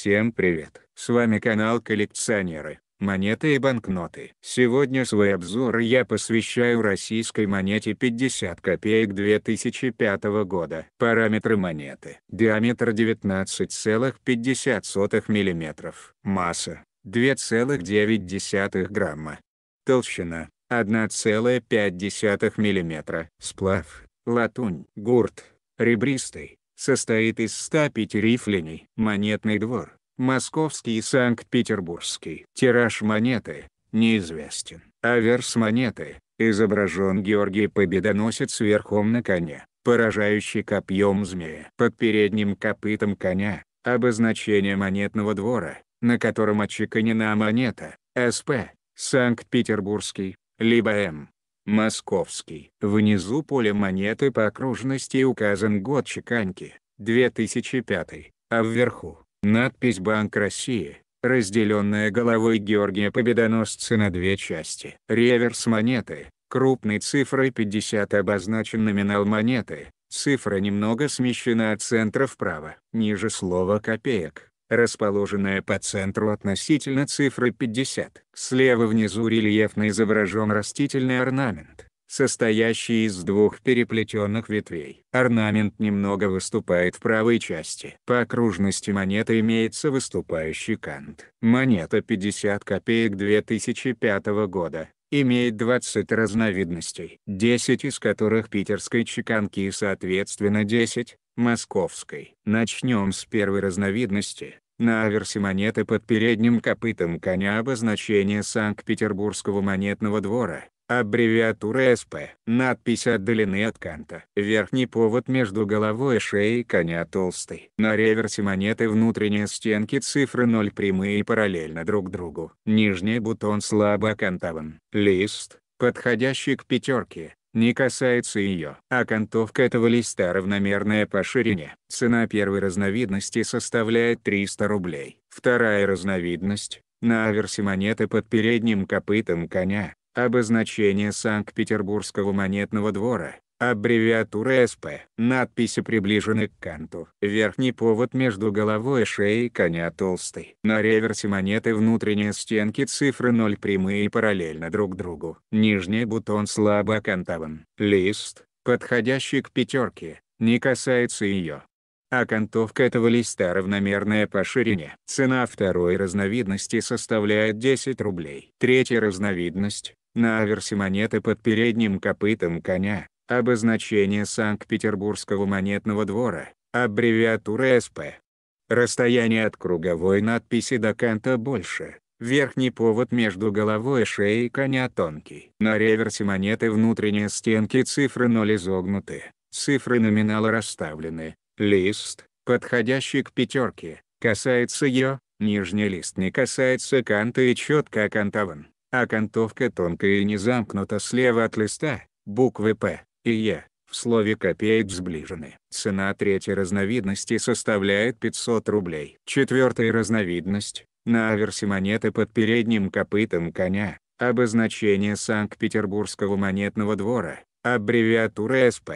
Всем привет! С вами канал Коллекционеры, монеты и банкноты. Сегодня свой обзор я посвящаю российской монете 50 копеек 2005 года. Параметры монеты. Диаметр 19,50 мм. Масса 2,9 грамма. Толщина 1,5 мм. Сплав. Латунь. Гурт. Ребристый состоит из 105 рифленей. Монетный двор, московский и санкт-петербургский. Тираж монеты, неизвестен. Аверс монеты, изображен Георгий Победоносец верхом на коне, поражающий копьем змея. Под передним копытом коня, обозначение монетного двора, на котором отчеканена монета, СП, Санкт-Петербургский, либо М. Московский. Внизу поле монеты по окружности указан год чеканки, 2005, а вверху – надпись «Банк России», разделенная головой Георгия Победоносца на две части. Реверс монеты, крупной цифрой 50 обозначен номинал монеты, цифра немного смещена от центра вправо. Ниже слово «копеек» расположенная по центру относительно цифры 50. Слева внизу рельефно изображен растительный орнамент, состоящий из двух переплетенных ветвей. Орнамент немного выступает в правой части. По окружности монеты имеется выступающий кант. Монета 50 копеек 2005 года имеет 20 разновидностей, 10 из которых питерской чеканки и соответственно 10 – московской. Начнем с первой разновидности. На аверсе монеты под передним копытом коня обозначение Санкт-Петербургского монетного двора, Аббревиатура СП. Надпись отдалены от канта. Верхний повод между головой и шеей коня толстый. На реверсе монеты внутренние стенки цифры 0 прямые и параллельно друг другу. Нижний бутон слабо окантован. Лист, подходящий к пятерке, не касается ее. Окантовка этого листа равномерная по ширине. Цена первой разновидности составляет 300 рублей. Вторая разновидность на аверсе монеты под передним копытом коня, Обозначение Санкт-Петербургского монетного двора, аббревиатура СП. Надписи приближены к канту. Верхний повод между головой и шеей коня толстый. На реверсе монеты внутренние стенки цифры 0 прямые и параллельно друг другу. Нижний бутон слабо окантован. Лист, подходящий к пятерке, не касается ее. Окантовка этого листа равномерная по ширине. Цена второй разновидности составляет 10 рублей. Третья разновидность на аверсе монеты под передним копытом коня, обозначение Санкт-Петербургского монетного двора, аббревиатура СП. Расстояние от круговой надписи до канта больше, верхний повод между головой и шеей коня тонкий. На реверсе монеты внутренние стенки цифры 0 изогнуты, цифры номинала расставлены, лист, подходящий к пятерке, касается ее, нижний лист не касается канта и четко окантован. А окантовка тонкая и не замкнута слева от листа, буквы «П» и «Е» в слове копеек сближены. Цена третьей разновидности составляет 500 рублей. Четвертая разновидность – на аверсе монеты под передним копытом коня, обозначение Санкт-Петербургского монетного двора, аббревиатура СП.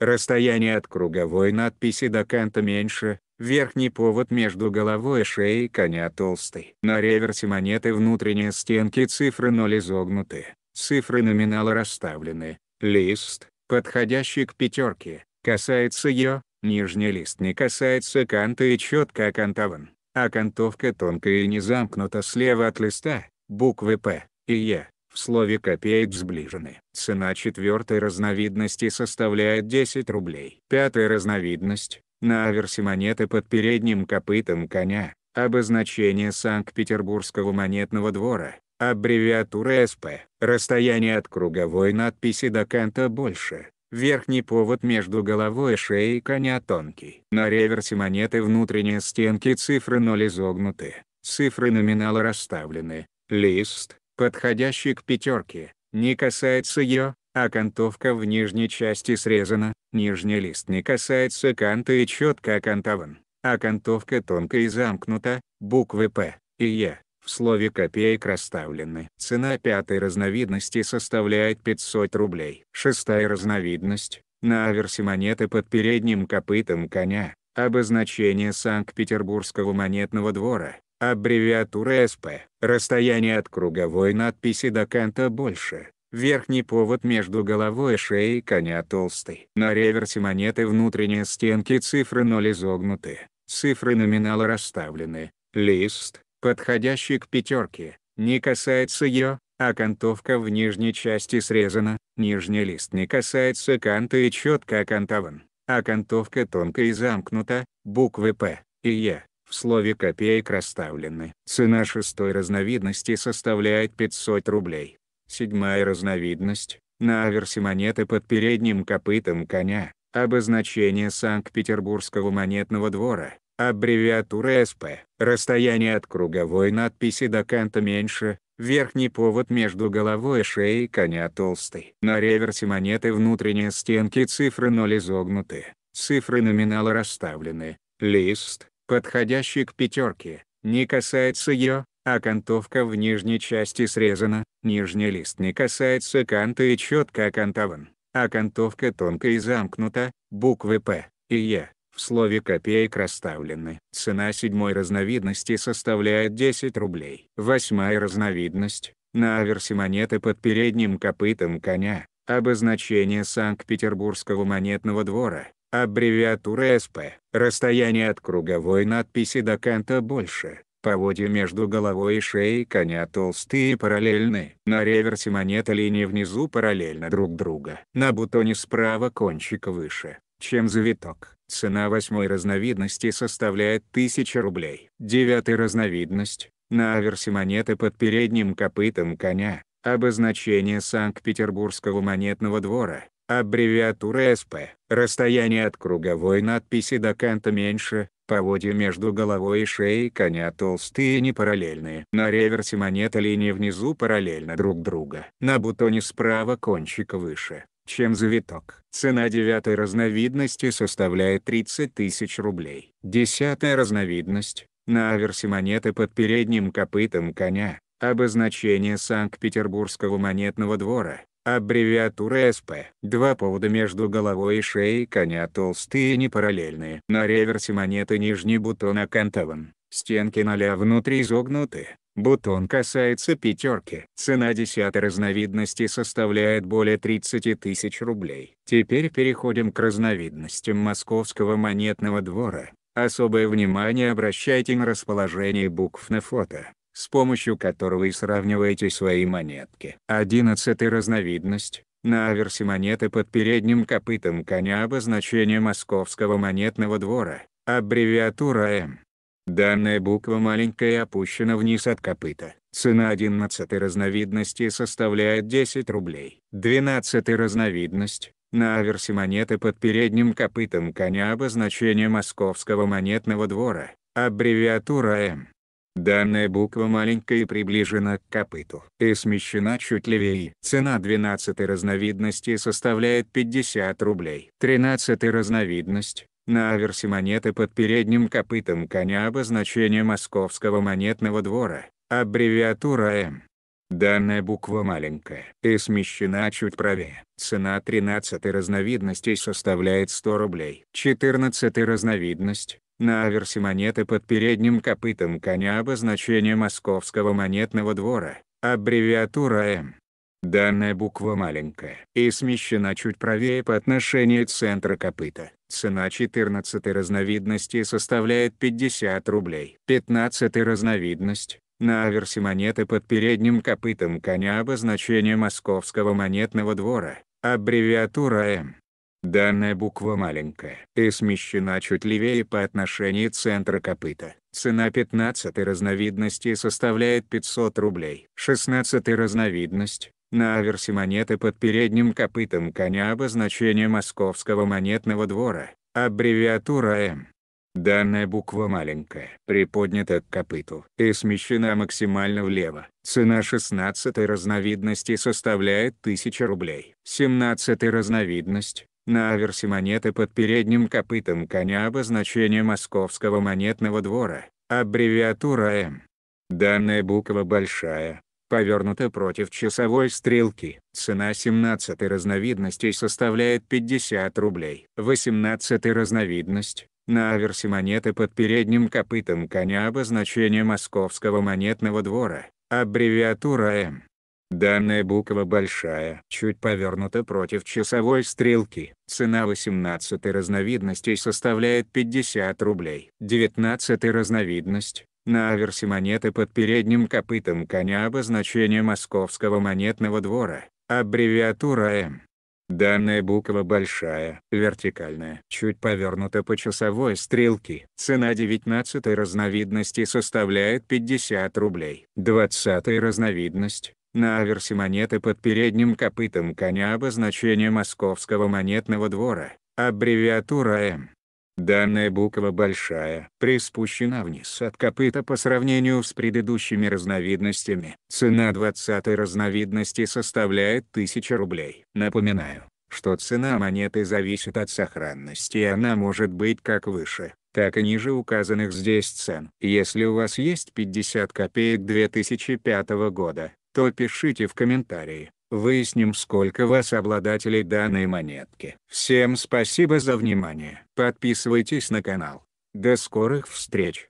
Расстояние от круговой надписи до канта меньше, Верхний повод между головой и шеей коня толстый. На реверсе монеты внутренние стенки цифры 0 изогнуты, цифры номинала расставлены, лист, подходящий к пятерке, касается ее, нижний лист не касается канта и четко окантован. Окантовка тонкая и не замкнута слева от листа, буквы «П» и «Е» в слове копеек сближены. Цена четвертой разновидности составляет 10 рублей. Пятая разновидность на аверсе монеты под передним копытом коня, обозначение Санкт-Петербургского монетного двора, аббревиатура СП, расстояние от круговой надписи до канта больше, верхний повод между головой и шеей коня тонкий. На реверсе монеты внутренние стенки цифры 0 изогнуты, цифры номинала расставлены, лист, подходящий к пятерке, не касается ее, Окантовка а в нижней части срезана, нижний лист не касается канта и четко окантован. Окантовка а тонко и замкнута, буквы «П» и «Е» в слове копеек расставлены. Цена пятой разновидности составляет 500 рублей. Шестая разновидность. На аверсе монеты под передним копытом коня. Обозначение Санкт-Петербургского монетного двора. Аббревиатура СП. Расстояние от круговой надписи до канта больше. Верхний повод между головой и шеей коня толстый. На реверсе монеты внутренние стенки цифры 0 изогнуты, цифры номинала расставлены. Лист, подходящий к пятерке, не касается ее, а окантовка в нижней части срезана, нижний лист не касается канта и четко окантован. Окантовка тонко и замкнута, буквы «П» и «Е» в слове копеек расставлены. Цена шестой разновидности составляет 500 рублей. Седьмая разновидность – на аверсе монеты под передним копытом коня, обозначение Санкт-Петербургского монетного двора, аббревиатура СП. Расстояние от круговой надписи до канта меньше, верхний повод между головой и шеей коня толстый. На реверсе монеты внутренние стенки цифры 0 изогнуты, цифры номинала расставлены, лист, подходящий к пятерке, не касается ее, Окантовка а в нижней части срезана, нижний лист не касается канта и четко окантован. Окантовка а тонко и замкнута, буквы «П» и «Е» в слове копеек расставлены. Цена седьмой разновидности составляет 10 рублей. Восьмая разновидность. На аверсе монеты под передним копытом коня. Обозначение Санкт-Петербургского монетного двора. Аббревиатура СП. Расстояние от круговой надписи до канта больше. Поводья между головой и шеей коня толстые и параллельны. На реверсе монета линии внизу параллельно друг друга. На бутоне справа кончик выше, чем завиток. Цена восьмой разновидности составляет 1000 рублей. Девятая разновидность. На аверсе монеты под передним копытом коня. Обозначение Санкт-Петербургского монетного двора. Аббревиатура СП. Расстояние от круговой надписи до канта меньше, Поводья между головой и шеей коня толстые и не параллельные. На реверсе монета линии внизу параллельно друг друга. На бутоне справа кончик выше, чем завиток. Цена девятой разновидности составляет 30 тысяч рублей. Десятая разновидность. На аверсе монеты под передним копытом коня. Обозначение Санкт-Петербургского монетного двора. Аббревиатура СП. Два повода между головой и шеей коня толстые и непараллельные. На реверсе монеты нижний бутон окантован. Стенки ноля внутри изогнуты. Бутон касается пятерки. Цена десятой разновидности составляет более 30 тысяч рублей. Теперь переходим к разновидностям московского монетного двора. Особое внимание обращайте на расположение букв на фото с помощью которого и сравниваете свои монетки. Одиннадцатая разновидность. На аверсе монеты под передним копытом коня обозначение Московского монетного двора, аббревиатура М. Данная буква маленькая и опущена вниз от копыта. Цена 11 разновидности составляет 10 рублей. 12 разновидность. На аверсе монеты под передним копытом коня обозначение Московского монетного двора, аббревиатура М. Данная буква маленькая и приближена к копыту и смещена чуть левее. Цена 12 разновидности составляет 50 рублей. 13 разновидность. На аверсе монеты под передним копытом коня обозначение Московского монетного двора, аббревиатура М. Данная буква маленькая и смещена чуть правее. Цена 13 разновидностей составляет 100 рублей. 14 разновидность на аверсе монеты под передним копытом коня обозначение Московского монетного двора, аббревиатура М. Данная буква маленькая и смещена чуть правее по отношению центра копыта. Цена 14 разновидности составляет 50 рублей. 15 разновидность. На аверсе монеты под передним копытом коня обозначение Московского монетного двора, аббревиатура М. Данная буква маленькая и смещена чуть левее по отношению центра копыта. Цена 15 разновидности составляет 500 рублей. 16 разновидность. На аверсе монеты под передним копытом коня обозначение Московского монетного двора, аббревиатура М. Данная буква маленькая, приподнята к копыту и смещена максимально влево. Цена 16 разновидности составляет 1000 рублей. 17 разновидность на аверсе монеты под передним копытом коня обозначение Московского монетного двора, аббревиатура М. Данная буква большая, повернута против часовой стрелки. Цена 17 разновидностей составляет 50 рублей. 18 разновидность. На аверсе монеты под передним копытом коня обозначение Московского монетного двора, аббревиатура М. Данная буква большая, чуть повернута против часовой стрелки. Цена 18 разновидностей составляет 50 рублей. 19 разновидность. На аверсе монеты под передним копытом коня обозначение Московского монетного двора, аббревиатура М. Данная буква большая, вертикальная, чуть повернута по часовой стрелке. Цена 19 разновидности составляет 50 рублей. 20 разновидность на аверсе монеты под передним копытом коня обозначение Московского монетного двора, аббревиатура М. Данная буква большая, приспущена вниз от копыта по сравнению с предыдущими разновидностями. Цена 20 разновидности составляет 1000 рублей. Напоминаю, что цена монеты зависит от сохранности и она может быть как выше, так и ниже указанных здесь цен. Если у вас есть 50 копеек 2005 года, то пишите в комментарии, выясним сколько вас обладателей данной монетки. Всем спасибо за внимание. Подписывайтесь на канал. До скорых встреч!